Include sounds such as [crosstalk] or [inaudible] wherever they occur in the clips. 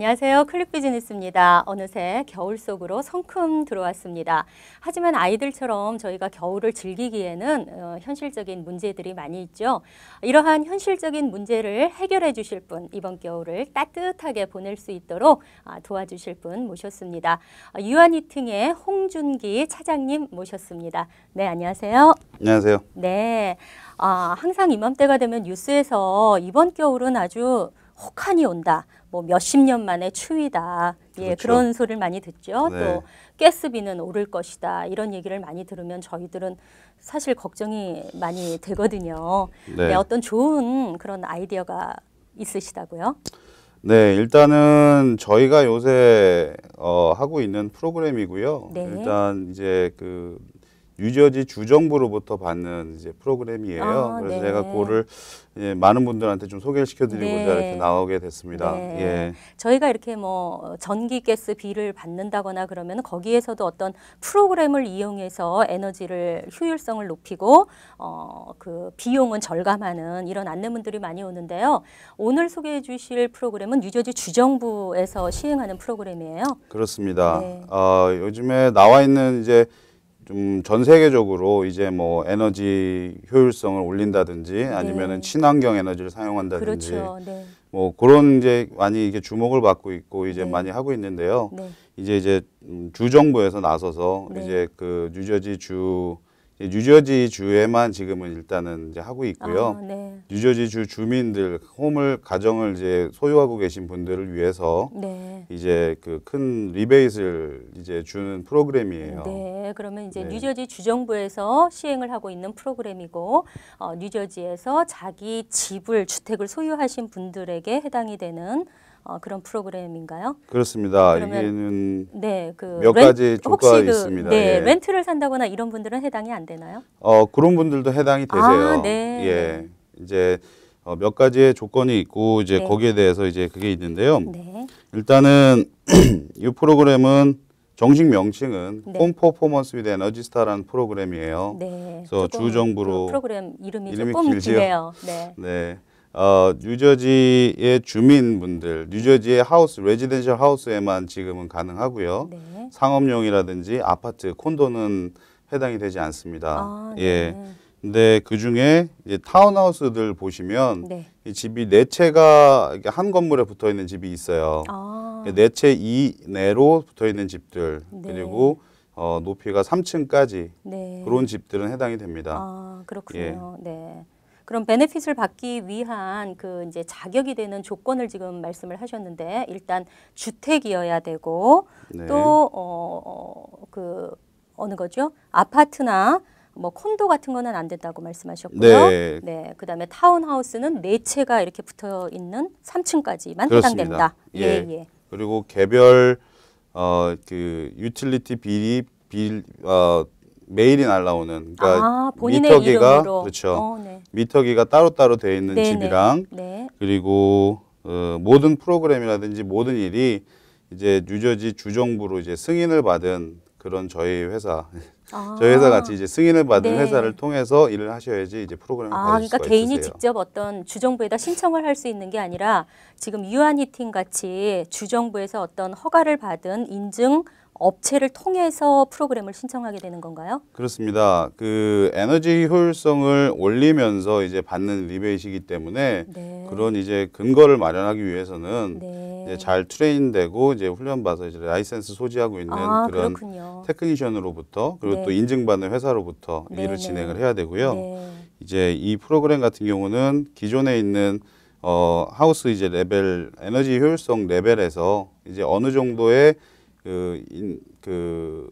안녕하세요. 클릭 비즈니스입니다. 어느새 겨울 속으로 성큼 들어왔습니다. 하지만 아이들처럼 저희가 겨울을 즐기기에는 어, 현실적인 문제들이 많이 있죠. 이러한 현실적인 문제를 해결해 주실 분, 이번 겨울을 따뜻하게 보낼 수 있도록 아, 도와주실 분 모셨습니다. 유아니팅의 홍준기 차장님 모셨습니다. 네, 안녕하세요. 안녕하세요. 네, 아, 항상 이맘때가 되면 뉴스에서 이번 겨울은 아주 혹한이 온다. 뭐 몇십 년 만에 추위다. 예, 그렇죠. 그런 소리를 많이 듣죠. 네. 또 가스비는 오를 것이다. 이런 얘기를 많이 들으면 저희들은 사실 걱정이 많이 되거든요. 네. 네 어떤 좋은 그런 아이디어가 있으시다고요? 네, 일단은 저희가 요새 어, 하고 있는 프로그램이고요. 네. 일단 이제 그 뉴저지 주정부로부터 받는 이제 프로그램이에요. 아, 그래서 네. 제가 그거를 예, 많은 분들한테 좀 소개를 시켜드리고자 네. 이렇게 나오게 됐습니다. 네. 예. 저희가 이렇게 뭐 전기 가스 비를 받는다거나 그러면 거기에서도 어떤 프로그램을 이용해서 에너지를 효율성을 높이고 어, 그 비용은 절감하는 이런 안내문들이 많이 오는데요. 오늘 소개해 주실 프로그램은 뉴저지 주정부에서 시행하는 프로그램이에요. 그렇습니다. 어, 요즘에 나와 있는 이제 좀전 세계적으로 이제 뭐 에너지 효율성을 올린다든지 네. 아니면은 친환경 에너지를 사용한다든지 그렇죠. 네. 뭐 그런 이제 많이 이게 주목을 받고 있고 이제 네. 많이 하고 있는데요. 네. 이제 이제 음, 주 정부에서 나서서 네. 이제 그 뉴저지 주 뉴저지 주에만 지금은 일단은 이제 하고 있고요. 아, 네. 뉴저지 주 주민들 홈을 가정을 이제 소유하고 계신 분들을 위해서 네. 이제 그 큰 리베이트를 이제 주는 프로그램이에요. 네, 그러면 이제 네. 뉴저지 주정부에서 시행을 하고 있는 프로그램이고 어, 뉴저지에서 자기 집을 주택을 소유하신 분들에게 해당이 되는 어, 그런 프로그램인가요? 그렇습니다. 그러면, 네, 그몇 가지 조가 그, 있습니다. 네, 예. 렌트를 산다거나 이런 분들은 해당이 안 되나요? 어, 그런 분들도 해당이 아, 되세요. 아, 네. 예. 이제 어, 몇 가지의 조건이 있고 이제 네. 거기에 대해서 이제 그게 있는데요. 네. 일단은 [clears throat] 이 프로그램은 정식 명칭은 네. 홈 퍼포먼스 위드 에너지 스타라는 프로그램이에요. 네. 그래서 주 정부로 그 프로그램 이름이, 이름이 좀 길지요. 길네요. 네. 네. 어, 뉴저지의 주민분들, 뉴저지의 하우스, 레지던셜 하우스에만 지금은 가능하고요. 네. 상업용이라든지 아파트, 콘도는 해당이 되지 않습니다. 아, 예. 네. 예. 근데 그 중에 이제 타운하우스들 보시면 네. 이 집이 네 채가 한 건물에 붙어 있는 집이 있어요. 아. 네채 이내로 붙어 있는 집들 네. 그리고 어, 높이가 3층까지 그런 집들은 해당이 됩니다. 아, 그렇군요. 예. 네. 그럼 베네핏을 받기 위한 그 이제 자격이 되는 조건을 지금 말씀을 하셨는데 일단 주택이어야 되고 네. 또어그 어, 어느 거죠? 아파트나 뭐 콘도 같은 거는 안 된다고 말씀하셨고요. 네. 네. 그다음에 타운하우스는 네 채가 이렇게 붙어 있는 3층까지만 그렇습니다. 해당된다. 예. 예, 예. 그리고 개별 어 그 유틸리티 비리 빌어 메일이 날라오는 그러니까 아, 미터기가 이름으로. 그렇죠. 어, 네. 미터기가 따로따로 돼 있는 네네. 네. 집이랑 네. 그리고 어, 모든 프로그램이라든지 모든 일이 이제 뉴저지 주정부로 이제 승인을 받은 그런 저희 회사 아. [laughs] 저희 회사 같이 이제 승인을 받은 네. 회사를 통해서 일을 하셔야지 이제 프로그램을 아, 받을 그러니까 수가 개인이 있으세요. 직접 어떤 주정부에다 신청을 할 수 있는 게 아니라 지금 유아니팅 같이 주정부에서 어떤 허가를 받은 인증 업체를 통해서 프로그램을 신청하게 되는 건가요? 그렇습니다. 그 에너지 효율성을 올리면서 이제 받는 리베이시기 때문에 네. 그런 이제 근거를 마련하기 위해서는 네. 이제 잘 트레인되고 이제 훈련받아서 이제 라이센스 소지하고 있는 아, 그런 그렇군요. 테크니션으로부터 그리고 네. 또 인증받는 회사로부터 일을 네, 네. 진행을 해야 되고요. 네. 이제 이 프로그램 같은 경우는 기존에 있는 어 하우스 이제 레벨 에너지 효율성 레벨에서 이제 어느 정도의 그, 그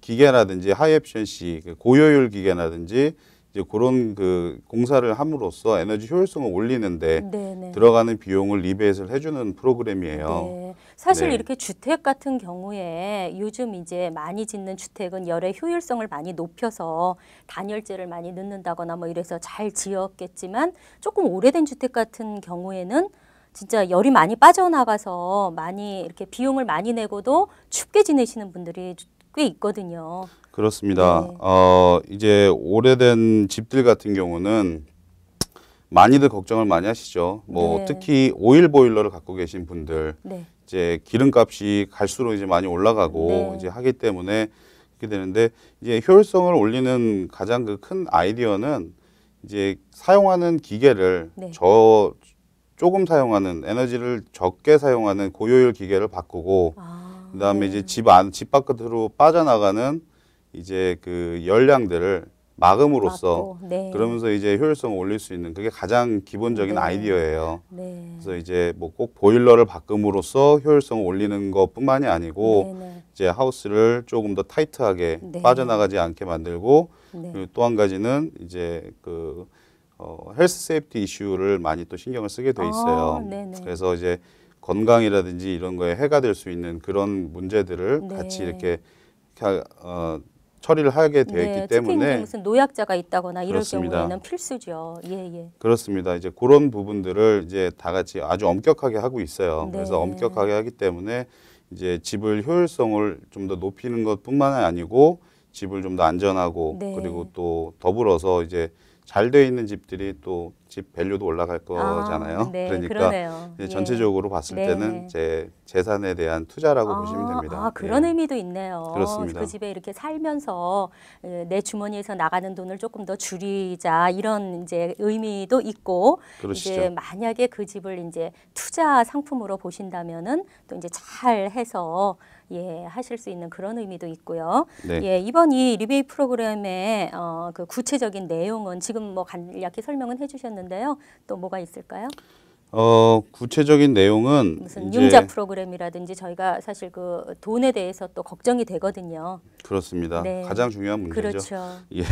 기계라든지 하이 에피션시 그 고효율 기계라든지 이제 그런 그 공사를 함으로써 에너지 효율성을 올리는데 네네. 네. 들어가는 비용을 리베이트를 해주는 프로그램이에요. 네. 사실 네. 이렇게 주택 같은 경우에 요즘 이제 많이 짓는 주택은 열의 효율성을 많이 높여서 단열재를 많이 넣는다거나 뭐 이래서 잘 지었겠지만 조금 오래된 주택 같은 경우에는 진짜 열이 많이 빠져나가서 많이 이렇게 비용을 많이 내고도 춥게 지내시는 분들이 꽤 있거든요. 그렇습니다. 네. 어, 이제 오래된 집들 같은 경우는 많이들 걱정을 많이 하시죠. 뭐 네. 특히 오일 보일러를 갖고 계신 분들 네. 이제 기름값이 갈수록 이제 많이 올라가고 네. 이제 하기 때문에 그렇게 되는데 이제 효율성을 올리는 가장 그 큰 아이디어는 이제 사용하는 기계를 네. 저 조금 사용하는 에너지를 적게 사용하는 고효율 기계를 바꾸고 아, 그다음에 네. 이제 집 안집 바깥으로 빠져나가는 이제 그 열량들을 막음으로써 네. 그러면서 이제 효율성을 올릴 수 있는 그게 가장 기본적인 네. 아이디어예요. 네. 그래서 이제 뭐 꼭 보일러를 바꿈으로써 효율성을 올리는 것뿐만이 아니고 네, 네. 이제 하우스를 조금 더 타이트하게 네. 빠져나가지 않게 만들고 그리고 또한 가지는 이제 그 어, 헬스 세이프티 이슈를 많이 또 신경을 쓰게 돼 아, 있어요. 아, 그래서 이제 건강이라든지 이런 거에 해가 될 수 있는 그런 문제들을 네. 같이 이렇게 어, 처리를 하게 되어 있기 네, 때문에 무슨 노약자가 있다거나 이럴 그렇습니다. 경우에는 필수죠. 예, 예. 그렇습니다. 이제 그런 부분들을 이제 다 같이 아주 엄격하게 하고 있어요. 네. 그래서 엄격하게 하기 때문에 이제 집을 효율성을 좀 더 높이는 것뿐만 아니고 집을 좀 더 안전하고 네. 그리고 또 더불어서 이제 잘 되어 있는 집들이 또 집 밸류도 올라갈 아, 거잖아요. 아, 네, 그러니까 예. 전체적으로 봤을 네. 때는 제 재산에 대한 투자라고 아, 보시면 됩니다. 아, 그런 예. 의미도 있네요. 그렇습니다. 그 집에 이렇게 살면서 예, 내 주머니에서 나가는 돈을 조금 더 줄이자 이런 이제 의미도 있고 그러시죠. 이제 만약에 그 집을 이제 투자 상품으로 보신다면은 또 이제 잘 해서 예, 하실 수 있는 그런 의미도 있고요. 네. 예, 이번 이 리베이 프로그램의 어, 그 구체적인 내용은 지금 뭐 간략히 설명은 해주셨는데요. 또 뭐가 있을까요? 어, 구체적인 내용은 무슨 융자 프로그램이라든지 저희가 사실 그 돈에 대해서 또 걱정이 되거든요. 그렇습니다. 네. 가장 중요한 문제죠. 그렇죠. [laughs] 예.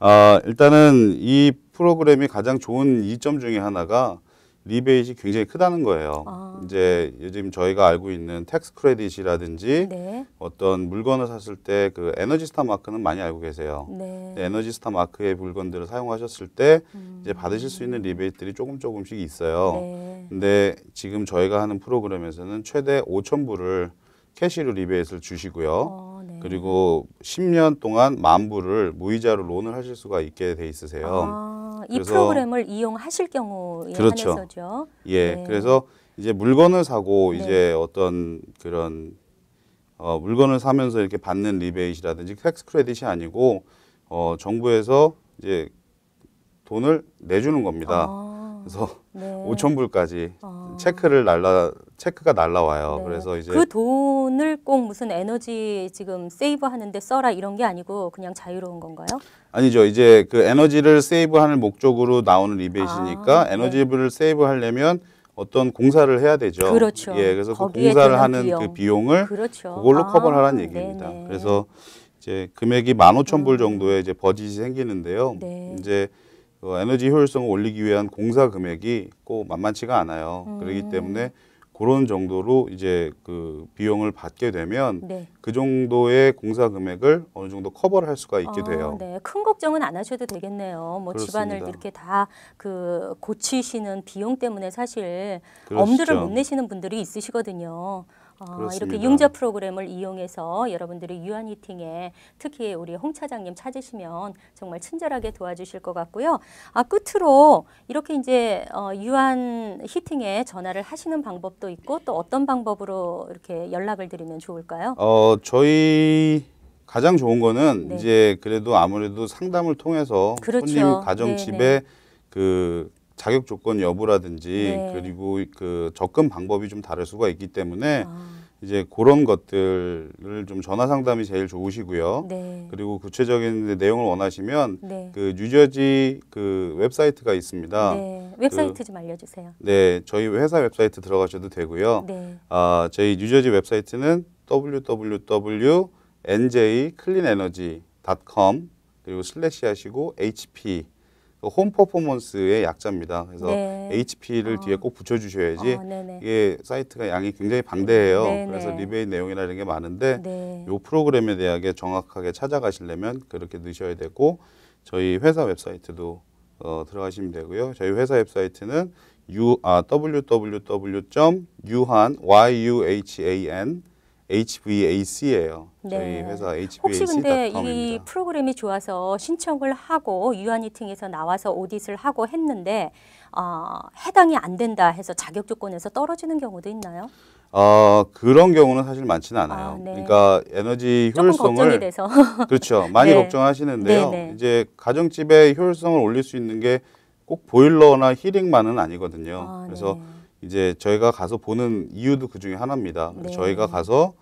아, 일단은 이 프로그램이 가장 좋은 이점 중에 하나가 리베이시 굉장히 크다는 거예요. 아. 이제 요즘 저희가 알고 있는 텍스 크레딧이라든지 네. 어떤 물건을 샀을 때 그 에너지스타 마크는 많이 알고 계세요. 네. 에너지스타 마크의 물건들을 사용하셨을 때 음. 이제 받으실 수 있는 리베이트들이 조금 조금씩 있어요. 네. 근데 지금 저희가 하는 프로그램에서는 최대 5천 불을 캐시로 리베이트를 주시고요. 어, 네. 그리고 10년 동안 만 불을 무이자로 론을 하실 수가 있게 돼 있으세요. 아. 이 프로그램을 이용하실 경우에 그렇죠. 한해서죠. 예, 네. 그래서 이제 물건을 사고 네. 이제 어떤 그런 어, 물건을 사면서 이렇게 받는 리베이시라든지 텍스 크레딧이 아니고 어, 정부에서 이제 돈을 내주는 겁니다. 아, 그래서 네. 5천 불까지 아. 체크를 날라 체크가 날라와요. 네. 그래서 이제 그 돈을 꼭 무슨 에너지 지금 세이브 하는데 써라 이런 게 아니고 그냥 자유로운 건가요? 아니죠. 이제 그 에너지를 세이브하는 목적으로 나오는 리베이시니까 아, 네. 에너지를 세이브하려면 어떤 공사를 해야 되죠. 그렇죠. 예, 그래서 그 공사를 하는 그 비용. 그 비용을 그렇죠. 그걸로 아, 커버하라는 얘기입니다. 네네. 그래서 이제 금액이 만 오천 불 음. 정도의 이제 버짓이 생기는데요. 네. 이제 그 에너지 효율성을 올리기 위한 공사 금액이 꼭 만만치가 않아요. 음. 그렇기 때문에 그런 정도로 이제 그 비용을 받게 되면 네. 그 정도의 공사 금액을 어느 정도 커버를 할 수가 있게 아, 돼요. 네. 큰 걱정은 안 하셔도 되겠네요. 뭐 그렇습니다. 집안을 이렇게 다 그 고치시는 비용 때문에 사실 그러시죠. 엄두를 못 내시는 분들이 있으시거든요. 어, 이렇게 융자 프로그램을 이용해서 여러분들이 유한히팅에 특히 우리 홍 차장님 찾으시면 정말 친절하게 도와주실 것 같고요. 아 끝으로 이렇게 이제 어, 유한 히팅에 전화를 하시는 방법도 있고 또 어떤 방법으로 이렇게 연락을 드리면 좋을까요? 어 저희 가장 좋은 거는 네. 이제 그래도 아무래도 상담을 통해서 그렇죠. 손님 가정집에 네, 네. 그 자격 조건 여부라든지 네. 그리고 그 접근 방법이 좀 다를 수가 있기 때문에 아. 이제 그런 것들을 좀 전화 상담이 제일 좋으시고요. 네. 그리고 구체적인 내용을 원하시면 네. 그 뉴저지 그 웹사이트가 있습니다. 네. 그 웹사이트 그, 좀 알려주세요. 네, 저희 회사 웹사이트 들어가셔도 되고요. 네. 아, 저희 뉴저지 웹사이트는 www.njcleanenergy.com 그리고 슬래시 하시고 hp 그 홈 퍼포먼스의 약자입니다. 그래서 네. HP를 아. 뒤에 꼭 붙여주셔야지 아, 이게 사이트가 양이 굉장히 방대해요. 아, 네네. 그래서 리베이 내용이나 이런 게 많은데 네. 이 프로그램에 대하게 정확하게 찾아가시려면 그렇게 넣으셔야 되고 저희 회사 웹사이트도 어, 들어가시면 되고요. 저희 회사 웹사이트는 u, 아, www.yuhan, y u h HVAC예요. 네. 저희 회사 HVAC.com입니다. 혹시 근데 이 프로그램이 좋아서 신청을 하고 유아니팅에서 나와서 오딧을 하고 했는데 어, 해당이 안 된다 해서 자격 조건에서 떨어지는 경우도 있나요? 어, 그런 경우는 사실 많지는 않아요. 아, 네. 그러니까 에너지 효율성을 [laughs] 그렇죠. 많이 네. 걱정하시는데요. 네네. 네. 이제 가정집의 효율성을 올릴 수 있는 게 꼭 보일러나 히링만은 아니거든요. 아, 그래서 네. 이제 저희가 가서 보는 이유도 그 중에 하나입니다. 네. 저희가 가서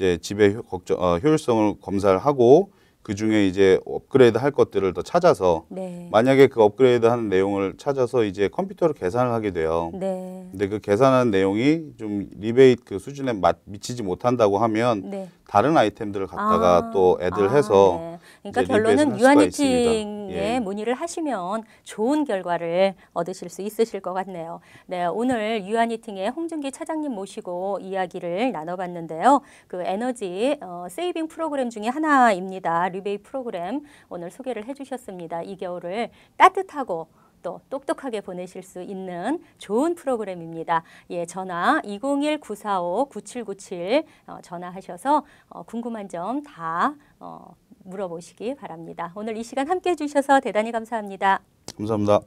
이제 집의 걱정, 어, 효율성을 검사를 하고 그 중에 이제 업그레이드 할 것들을 더 찾아서 네. 만약에 그 업그레이드 하는 내용을 찾아서 이제 컴퓨터로 계산을 하게 돼요. 네. 근데 그계산하는 내용이 좀 리베이트 그 수준에 맞, 미치지 못한다고 하면 네. 다른 아이템들을 갖다가 아, 또 애들 아, 해서 네. 그러니까 네, 네, 결론은 네, 유아니팅에 예. 문의를 하시면 좋은 결과를 얻으실 수 있으실 것 같네요. 네, 오늘 유아니팅의 홍준기 차장님 모시고 이야기를 나눠봤는데요. 그 에너지 어, 세이빙 프로그램 중에 하나입니다. 리베이 프로그램 오늘 소개를 해주셨습니다. 이 겨울을 따뜻하고 또 똑똑하게 보내실 수 있는 좋은 프로그램입니다. 예, 전화 201-945-9797 어, 전화하셔서 어, 궁금한 점다 어, 물어보시기 바랍니다. 오늘 이 시간 함께 해주셔서 대단히 감사합니다. 감사합니다.